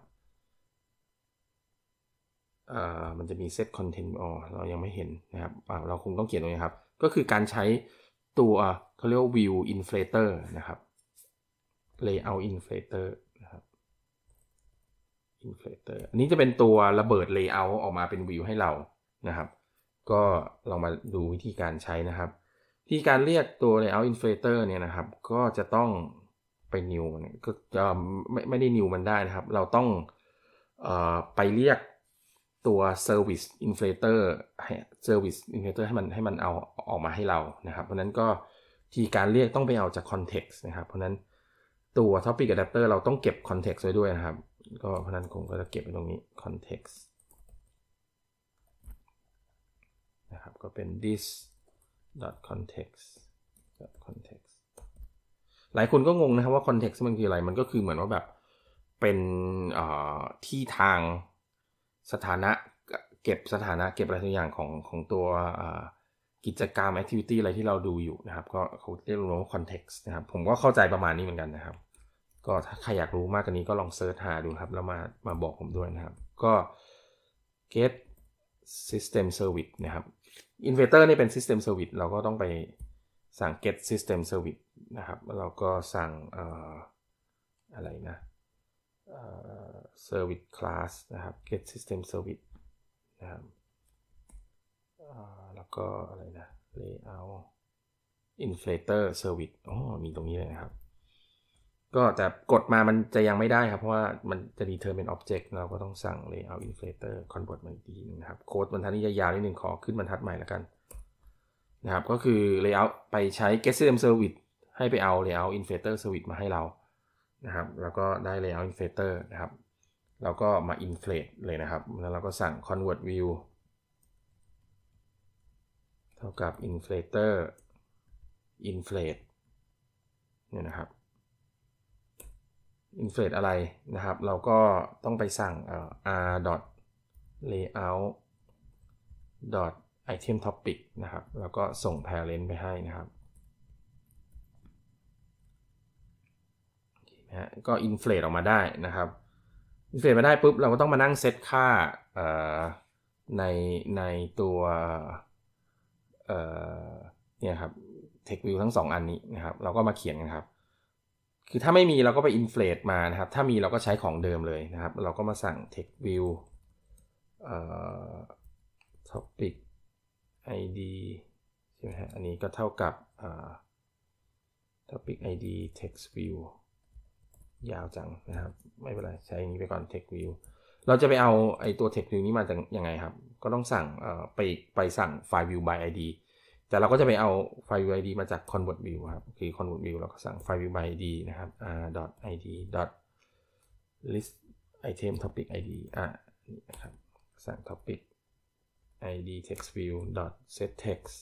มันจะมี set content อ๋อเรายังไม่เห็นนะครับ เราคงต้องเขียนตรงนี้ครับ ก็คือการใช้ตัวเขาเรียกว่า view inflator นะครับ layout inflator นะครับ inflator อันนี้จะเป็นตัวระเบิด layout ออกมาเป็นวิวให้เรา นะครับ ก็ลองมาดูวิธีการใช้นะครับ ที่การเรียกตัว layout inflator เนี่ยนะครับ ก็จะต้องไป new ก็จะไม่ไม่ได้ new มันได้นะครับ เราต้องอไปเรียกตัว service inflator ให้ service inflator ให้มันให้มันเอาออกมาให้เรา นะครับ เพราะนั้นก็ที่การเรียกต้องไปเอาจาก context นะครับ เพราะนั้นตัว Topic Adapter เราต้องเก็บ Context ไว้ด้วยนะครับ ก็เพราะนั้นคงก็จะเก็บไว้ตรงนี้ Context นะครับ ก็เป็น this context context หลายคนก็งงนะครับว่า context มันคืออะไร มันก็คือเหมือนว่าแบบเป็นที่ทางสถานะ เก็บสถานะเก็บอะไรทุกอย่างของของตัวกิจกรรมแอคทิวิตี้อะไรที่เราดูอยู่นะครับ ก็เขาเรียกรวมว่าคอนเท็กซ์นะครับ ผมก็เข้าใจประมาณนี้เหมือนกันนะครับ ก็ถ้าใครอยากรู้มากกว่านี้ก็ลองเซิร์ชหาดูครับ แล้วมามาบอกผมด้วยนะครับ ก็ get system service นะครับ inverter นี่เป็น system service เราก็ต้องไปสั่ง get system service นะครับแล้วเราก็สั่งออะไรนะ service class นะครับ get system service นะครับแล้วก็อะไรนะ layout inflator service อ๋อ มีตรงนี้เลยนะครับ ก็แต่กดมามันจะยังไม่ได้ครับ เพราะว่ามันจะ return เป็น object เราก็ต้องสั่ง layout inflator convert มาอีกทีนึงนะครับ โค้ดบรรทัดนี้จะยาวนิดนึงขอขึ้นบรรทัดใหม่แล้วกันนะครับก็คือ layout ไปใช้ get system service ให้ไปเอา layout inflator service มาให้เรานะครับ แล้วก็ได้ layout inflator นะครับ แล้วก็มา inflate เลยนะครับ แล้วเราก็สั่ง convert view ท่ากับ inflator inflate เนี่ยนะครับ inflate อะไรนะครับ เราก็ต้องไปสั่ง r dot layout dot item topic นะครับแล้วก็ส่ง parent ไปให้นะครับก็ inflate ออกมาได้นะครับ inflate มาได้ปุ๊บเราก็ต้องมานั่งเซตค่าในในตัวเนี่ยครับเทควิวทั้ง 2 อันนี้นะครับเราก็มาเขียนกันครับ คือถ้าไม่มีเราก็ไปอินฟลตมานะครับ ถ้ามีเราก็ใช้ของเดิมเลยนะครับ เราก็มาสั่ง t e x t v i e w เอ่อ topic id ใช่ไหมฮะอันนี้ก็เท่ากับเอ่อ topic id text view ยาวจังนะครับ ไม่เป็นไรใช้อย่างนี้ไปก่อน text view เราจะไปเอาไอ้ตัว text view นี้มาจากยังไงครับ ก็ต้องสั่งไปไปสั่ง file view by id แต่เราก็จะไปเอา file view id มาจาก convert view ครับ คือ convert view เราก็สั่ง file view by id นะครับ r dot id dot list item topic id อ่ะนี่นะครับ สั่ง topic id text view dot set text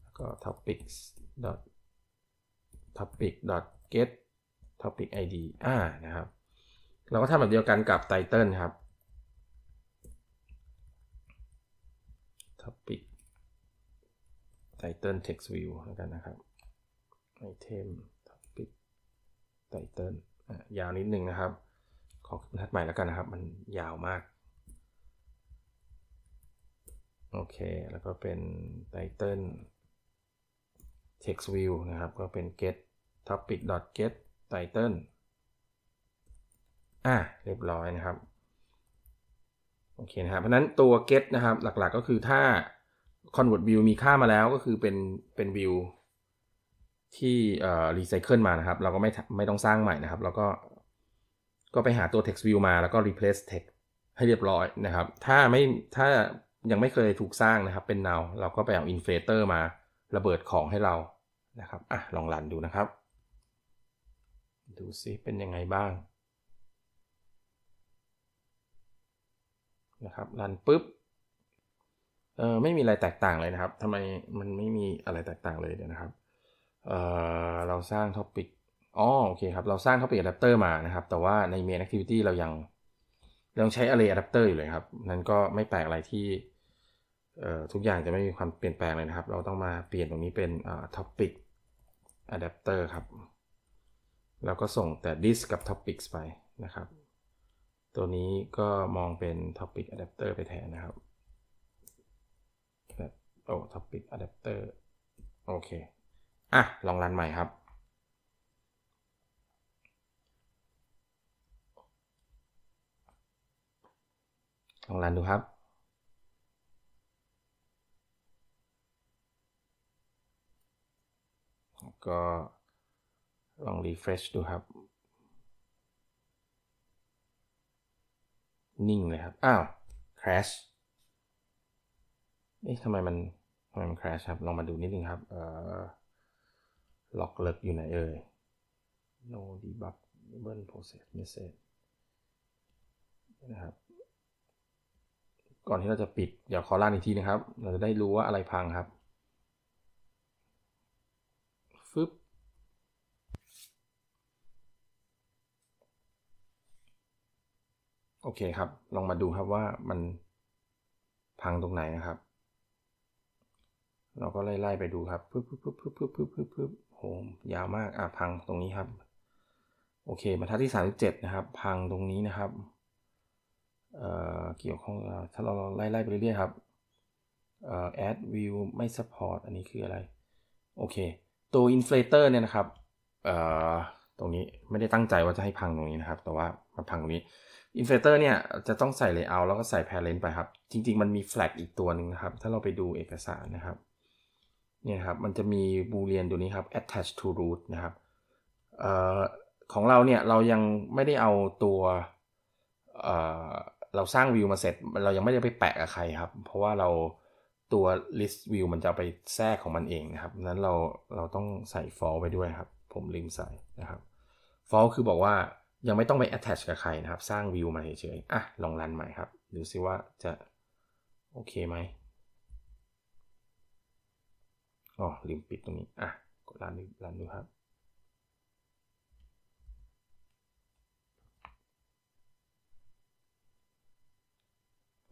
แล้วก็ topics dot topic dot get topic id อ่านะครับเราก็ทำแบบเดียวกันกับ Title ครับ Topic Title Text View แล้วกันนะครับ Item Topic Title ยาวนิดหนึ่งนะครับ ขอบรรทัดใหม่แล้วกันนะครับ มันยาวมาก โอเค แล้วก็เป็น Title Text View นะครับ ก็เป็น get topic get title อ่ะเรียบร้อยนะครับโอเคนะครับ เพราะนั้นตัว get นะครับ หลักๆก็คือถ้า convert view มีค่ามาแล้วก็คือเป็นเป็น view ที่เอ่อรีไซเคิลมานะครับ เราก็ไม่ไม่ต้องสร้างใหม่นะครับ แล้วก็ก็ไปหาตัว text view มาแล้วก็ replace text ให้เรียบร้อยนะครับ ถ้าไม่ถ้ายังไม่เคยถูกสร้างนะครับเป็น now เราก็ไปเอา inflator มาระเบิดของให้เรานะครับอ่ะลองรันดูนะครับ ดูซิเป็นยังไงบ้างนะครับรันปุ๊บเออไม่มีอะไรแตกต่างเลยนะครับทำไมมันไม่มีอะไรแตกต่างเลยเดี๋ยวนะครับเออเราสร้างท็อปิกอ๋อโอเคครับ เราสร้างท็อปิกอะแดปเตอร์มานะครับ แต่ว่าใน main activity เรายังยังใช้อไรอะแดปเตอร์อยู่เลยครับ นั้นก็ไม่แปลกอะไรที่ทุกอย่างจะไม่มีความเปลี่ยนแปลงเลยนะครับ เราต้องมาเปลี่ยนตรงนี้เป็นท็อปิกอะแดปเตอร์ครับแล้วก็ส่งแต่ดิสกับท็อปิกไปนะครับตัวนี้ก็มองเป็น Topic Adapter ไปแทนนะครับ โอ้ Topic Adapter โอเค อ่ะ ลองรันใหม่ครับ ลองรันดูครับ ก็ลองรีเฟรชดูครับนิ่งเลยครับ อ้าว crash เอ๊ะทำไมมันทำไมมัน crash ครับ ลองมาดูนิดนึงครับ เอ่อล็อกเลิกอยู่ไหนเอ่ย no debug burn process message นะครับ ก่อนที่เราจะปิดเดี๋ยวขอล่างอีกทีนะครับ เราจะได้รู้ว่าอะไรพังครับ ฟึบโอเคครับ ลองมาดูครับว่ามัน พังตรงไหนนะครับ เราก็ ไล่ไปดูครับปึ๊บปึ๊บปึ๊บปึ๊บปึ๊บปึ๊บปึ๊บปึ๊บโหยาวมาก อ่ะพังตรงนี้ครับ โอเคบรรทัดที่สสามิบเจ็ดนะครับ พังตรงนี้นะครับเอ่อเกี่ยวข้องถ้าเราไล่่ไปเรื่อยๆครับเอ่อ add view ไม่ support อันนี้คืออะไร โอเค ตัว inflator เนี่ยนะครับเอ่อตรงนี้ไม่ได้ตั้งใจว่าจะให้พังตรงนี้นะครับ แต่ว่ามันพังตรงนี้อินเฟเตอร์เนี่ยจะต้องใส่เลเยอร์แล้วก็ใส่แพลเลนไปครับ จริง ๆ มันมีแฟลกอีกตัวหนึ่งนะครับ ถ้าเราไปดูเอกสารนะครับ เนี่ยครับ มันจะมีบูเลียนตัวนี้ครับ attach to root นะครับออของเราเนี่ย เรายังไม่ได้เอาตัวเเราสร้างวิวมาเสร็จ เรายังไม่ได้ไปแปะกับใครครับ เพราะว่าเราตัว list view มันจะไปแทรกของมันเองนะครับ นั้นเราเราต้องใส่ for ไปด้วยครับ ผมลืมใส่นะครับ for คือบอกว่ายังไม่ต้องไป attach กับใครนะครับ สร้างวิวมาเฉยๆ อ่ะ ลองรันใหม่ครับ ดูซิว่าจะโอเคไหมอ๋อลืมปิดตรงนี้ อ่ะ กดรันดูรันดูครับ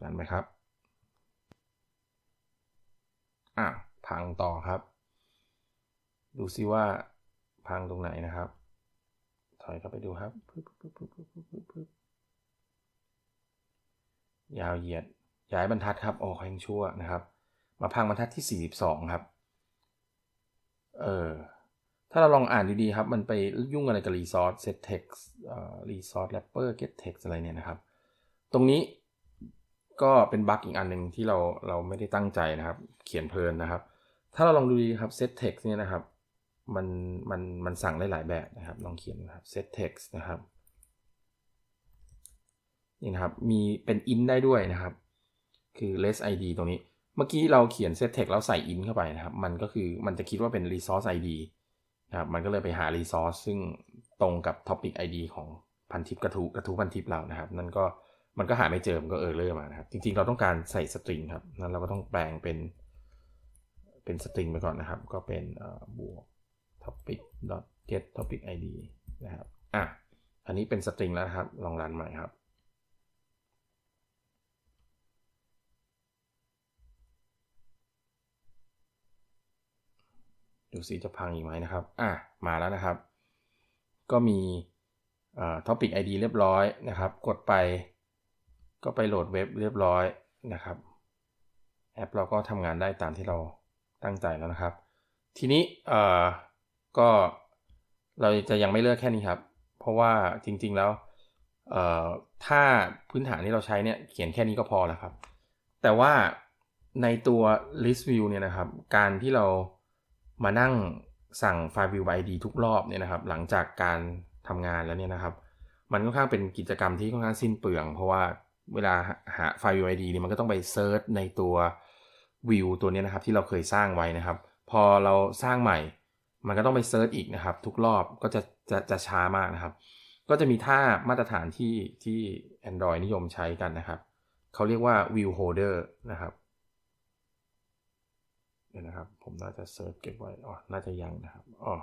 รันไหมครับ อ่ะ พังต่อครับ ดูซิว่าพังตรงไหนนะครับถอยกลับไปดูครับปึ๊บปึ๊บปึ๊บปึ๊บปึ๊บปึ๊บยาวเหยียดย้ายบรรทัดครับออแห่งชั่วนะครับ มาพังบรรทัดที่ 42 ครับ เออ ถ้าเราลองอ่านดี ๆ ครับ มันไปยุ่งอะไรกับรีซอสเซตเท็กซ์รีซอสแรปเปอร์เก็ตเท็กซ์อะไรเนี่ยนะครับ ตรงนี้ก็เป็นบั๊กอีกอันหนึ่งที่เราเราไม่ได้ตั้งใจนะครับ เขียนเพลินนะครับ ถ้าเราลองดูดีครับเซตเท็กซ์เนี่ยนะครับมันมันมันสั่งได้หลายแบบนะครับลองเขียนนะครับ set text นะครับ นี่นะครับ มีเป็น in ได้ด้วยนะครับ คือ less id ตรงนี้ เมื่อกี้เราเขียน set text แล้วใส่ in เข้าไปนะครับ มันก็คือมันจะคิดว่าเป็น resource id นะครับมันก็เลยไปหา resource ซึ่งตรงกับ topic id ของพันทิปกระทูกระทูพันทิปเรานะครับ นั่นก็ มันก็หาไม่เจอ มันก็เออเลอร์มานะครับ จริงๆเราต้องการใส่สตริงครับนั้นเราก็ต้องแปลงเป็นเป็นสตริงไปก่อนนะครับ ก็เป็นบวก topic get topic id นะครับอ่ะอันนี้เป็นสตริงแล้วครับลองรันใหม่ครับ ดูสิจะพังอีกไหมนะครับ อ่ะมาแล้วนะครับ ก็มีท็อปิกไอดีเรียบร้อยนะครับ กดไปก็ไปโหลดเว็บเรียบร้อยนะครับแอปเราก็ทำงานได้ตามที่เราตั้งใจแล้วนะครับ ทีนี้ก็เราจะยังไม่เลือกแค่นี้ครับ เพราะว่าจริง ๆแล้วถ้าพื้นฐานที่เราใช้เนี่ยเขียนแค่นี้ก็พอแล้วครับ แต่ว่าในตัว list view เนี่ยนะครับ การที่เรามานั่งสั่ง file view by id ทุกรอบเนี่ยนะครับ หลังจากการทำงานแล้วเนี่ยนะครับ มันค่อนข้างเป็นกิจกรรมที่ค่อนข้างสิ้นเปลือง เพราะว่าเวลาหา file view id เนี่ยมันก็ต้องไปเซิร์ชในตัววิวตัวนี้นะครับ ที่เราเคยสร้างไว้นะครับ พอเราสร้างใหม่มันก็ต้องไปเซิร์ชอีกนะครับ ทุกรอบก็จะจะจะช้ามากนะครับก็จะมีท่ามาตรฐานที่ที่ Android นิยมใช้กันนะครับ เขาเรียกว่า view holder นะครับเดี๋ยวนะครับ ผมน่าจะเซิร์ชเก็บไว้อ๋อน่าจะยังนะครับอ๋อ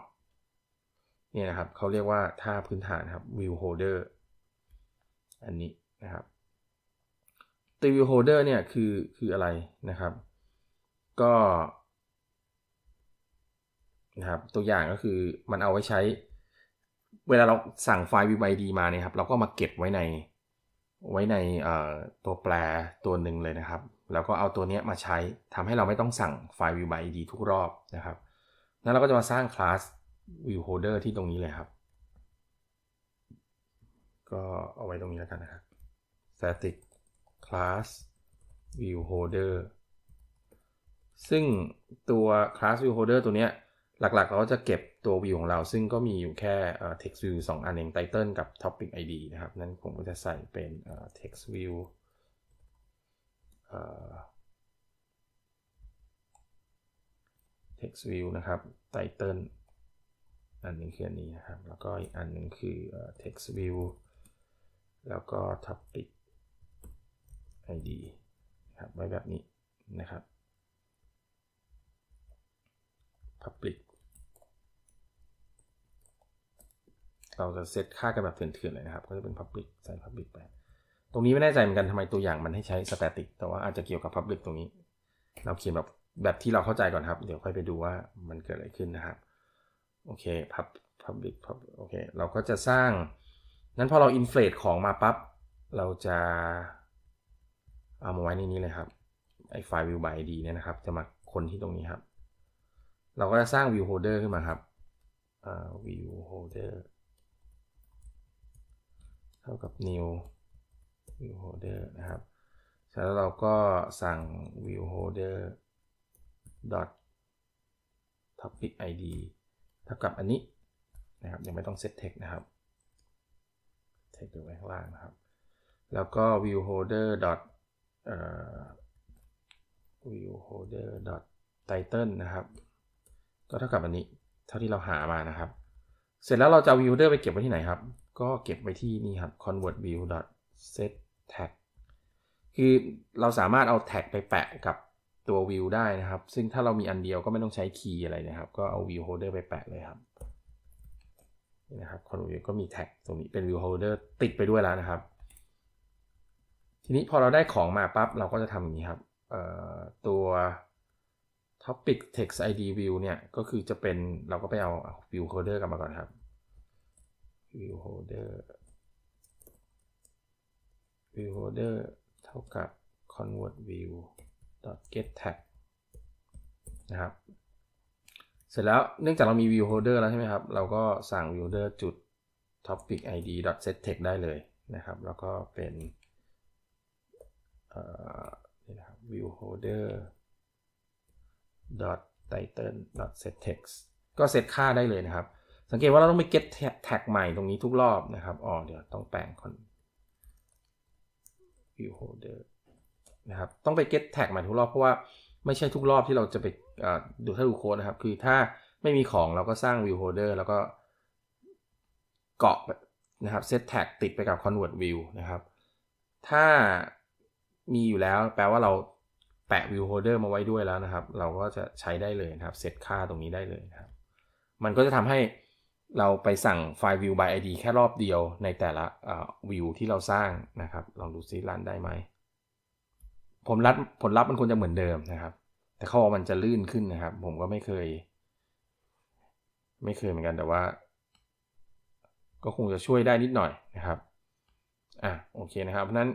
เนี่ยนะครับ เขาเรียกว่าท่าพื้นฐานครับ view holder อันนี้นะครับตัว view holder เนี่ยคือคืออะไรนะครับ ก็นะครับตัวอย่างก็คือมันเอาไว้ใช้ เวลาเราสั่งไฟล์ v i d มาเนี่ยครับ เราก็มาเก็บไว้ในไว้ในตัวแปรตัวหนึ่งเลยนะครับ แล้วก็เอาตัวนี้มาใช้ทำให้เราไม่ต้องสั่งไฟล์ v i b id ทุกรอบนะครับแล้วเราก็จะมาสร้างคลาส view holder ที่ตรงนี้เลยครับ ก็เอาไว้ตรงนี้แล้วกันนะครับ static class view holder ซึ่งตัว class view holder ตัวเนี้ยหลักๆเราจะเก็บตัววิวของเราซึ่งก็มีอยู่แค่ text view 2 อันเอง title กับ topic id นะครับ นั้นผมก็จะใส่เป็น text view text view นะครับ title อันนึงคืออันนี้นะครับแล้วก็อีกอันนึงคือ text view แล้วก็ topic id ครับไว้แบบนี้นะครับ public เราจะเซตค่ากันแบบเถื่อนๆเลยนะครับ ก็จะเป็น Public ใส่ Public ไป ตรงนี้ไม่แน่ใจเหมือนกันทำไมตัวอย่างมันให้ใช้ static แต่ว่าอาจจะเกี่ยวกับ Public ตรงนี้ เราเขียนแบบแบบที่เราเข้าใจก่อนครับ เดี๋ยวค่อยไปดูว่ามันเกิดอะไรขึ้นนะครับ โอเคพับ Public พับโอเค เราก็จะสร้าง นั้นพอเรา inflate ของมาปับ๊บ เราจะ เอามาไว้ในนี้เลยครับ ไอไฟล์ view by id เนี่ยนะครับ จะมาคนที่ตรงนี้ครับ เราก็จะสร้าง view holder ขึ้นมาครับ view holder เท่ากับ new view holder นะครับแล้วเราก็สั่ง view holder dot topic id เท่ากับอันนี้นะครับ ยังไม่ต้อง set text นะครับ text อยู่ไว้ข้างล่างนะครับ แล้วก็ view holder dot view holder dot title นะครับ ก็เท่ากับอันนี้ เท่าที่เราหามานะครับ เสร็จแล้วเราจะ view holder ไปเก็บไว้ที่ไหนครับก็เก็บไว้ที่นี่ครับ convert view set tag คือเราสามารถเอาแท็กไปแปะกับตัววิวได้นะครับ ซึ่งถ้าเรามีอันเดียวก็ไม่ต้องใช้คีย์อะไรนะครับ ก็เอาวิวโฮเดอร์ไปแปะเลยครับนี่นะครับค t นวิวก็มีแท็กตรงนี้เป็นวิวโฮเดอร์ติดไปด้วยแล้วนะครับ ทีนี้พอเราได้ของมาปั๊บ เราก็จะทำอย่างนี้ครับตัว topic text id view เนี่ย ก็คือจะเป็นเราก็ไปเอา view holder กลับมาก่อนครับ view holder view holder เท่ากับ convert view get tag นะครับ เสร็จแล้วเนื่องจากเรามี view holder แล้วใช่ไหมครับ เราก็สั่ง view holder จุด topic id set t e x t ได้เลยนะครับ แล้วก็เป็นนี่นะครับ view holder title set text ก็เซตค่าได้เลยนะครับสังเกตว่าเราต้องไป get ท็กใหม่ตรงนี้ทุกรอบนะครับ อ๋อเดี๋ยวต้องแปลงคอน view holder นะครับ ต้องไป get ท็กใหม่ทุกรอบ เพราะว่า ไม่ใช่ทุกรอบที่เราจะไปดูถ้าดูโค้ดนะครับ คือถ้าไม่มีของเราก็สร้าง view holder แล้วก็เกาะนะครับ set tag ติดไปกับ convert view นะครับ ถ้ามีอยู่แล้ว แปลว่าเราแปะ view holder มาไว้ด้วยแล้วนะครับ เราก็จะใช้ได้เลยนะครับเซตค่าตรงนี้ได้เลยนะครับ มันก็จะทำให้เราไปสั่งไฟล์ view by id แค่รอบเดียวในแต่ละ view ที่เราสร้างนะครับลองดูซิรันได้ไหมผมรัดผลลัพธ์มันควรจะเหมือนเดิมนะครับ แต่เขาบอกมันจะลื่นขึ้นนะครับ ผมก็ไม่เคย ไม่เคยเหมือนกันแต่ว่า ก็คงจะช่วยได้นิดหน่อยนะครับอ่ะโอเคนะครับนั้น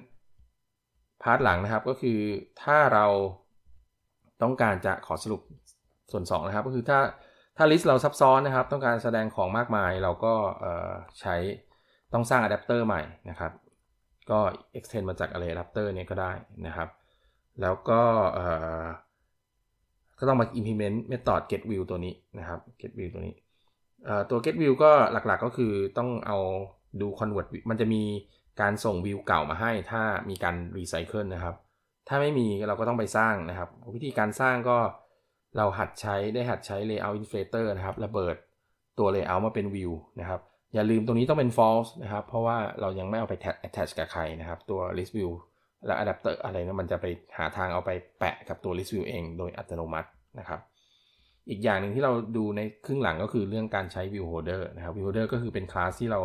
พาร์ทหลังนะครับก็คือถ้าเราต้องการจะขอสรุปส่วน2นะครับก็คือถ้าถ้าลิสต์เราซับซ้อนนะครับ ต้องการแสดงของมากมายเราก็ใช้ต้องสร้างอะแดปเตอร์ใหม่นะครับ ก็ extend มาจากอะไรอะแดปเตอร์นี้ก็ได้นะครับ แล้วก็ก็ต้องมา implement method get view ตัวนี้นะครับ get view ตัวนี้ตัว get view ก็หลักๆก็คือต้องเอาดู convert มันจะมีการส่งวิวเก่ามาให้ ถ้ามีการรีไซเคิลนะครับ ถ้าไม่มีเราก็ต้องไปสร้างนะครับ วิธีการสร้างก็เราหัดใช้ได้หัดใช้ layout inflator นะครับระเบิดตัว layout มาเป็น view นะครับ อย่าลืมตรงนี้ต้องเป็น false นะครับ เพราะว่าเรายังไม่เอาไป attach กับใครนะครับตัว list view และ adapter อะไรนะมันจะไปหาทางเอาไปแปะกับตัว list view เอง โดยอัตโนมัตินะครับ อีกอย่างหนึ่งที่เราดูในครึ่งหลังก็คือเรื่องการใช้ view holder นะครับ view holder ก็คือเป็นคลาสที่เรา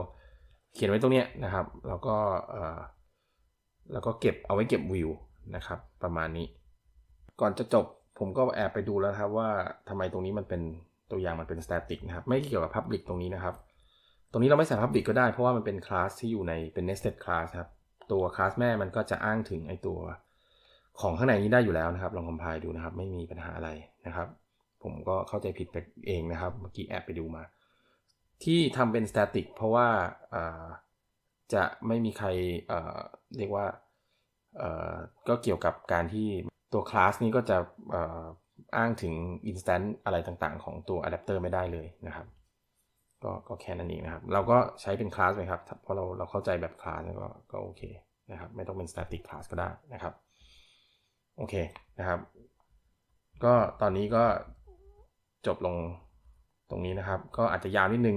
เขียนไว้ตรงเนี้ยนะครับแล้วก็แล้วก็เก็บเอาไว้เก็บวิวนะครับประมาณนี้ ก่อนจะจบผมก็แอบไปดูแล้วครับว่าทำไมตรงนี้มันเป็นตัวอย่างมันเป็นสแตติกนะครับ ไม่เกี่ยวกับพับลิกตรงนี้นะครับ ตรงนี้เราไม่ใส่พับลิกก็ได้ เพราะว่ามันเป็นคลาสที่อยู่ในเป็น nested class ครับ ตัวคลาสแม่มันก็จะอ้างถึงไอตัวของข้างในนี้ได้อยู่แล้วนะครับลองคอมไพล์ดูนะครับ ไม่มีปัญหาอะไรนะครับ ผมก็เข้าใจผิดไปเองนะครับ เมื่อกี้แอบไปดูมา ที่ทำเป็นสแตติกเพราะว่าจะไม่มีใครเรียกว่าก็เกี่ยวกับการที่ตัวคลาสนี้ก็จะอ้างถึง Instant อะไรต่างๆ ของตัวอะแดปเตอร์ไม่ได้เลยนะครับ ก็ก็แค่นั้นเองนะครับ เราก็ใช้เป็นคลาสไหมครับเพราะเราเราเข้าใจแบบคลาสก็ก็โอเคนะครับไม่ต้องเป็น static class ก็ได้นะครับ โอเค นะครับ ก็ตอนนี้ก็จบลงตรงนี้นะครับ ก็อาจจะยาวนิดนึง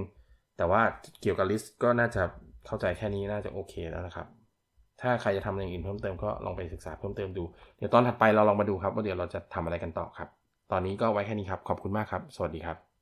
แต่ว่าเกี่ยวกับ list ก็น่าจะเข้าใจแค่นี้น่าจะโอเคแล้วนะครับถ้าใครจะทำอย่างอื่นเพิ่มเติมก็ลองไปศึกษาเพิ่มเติมดู เดี๋ยวตอนถัดไปเราลองมาดูครับว่าเดี๋ยวเราจะทำอะไรกันต่อครับ ตอนนี้ก็ไว้แค่นี้ครับขอบคุณมากครับสวัสดีครับ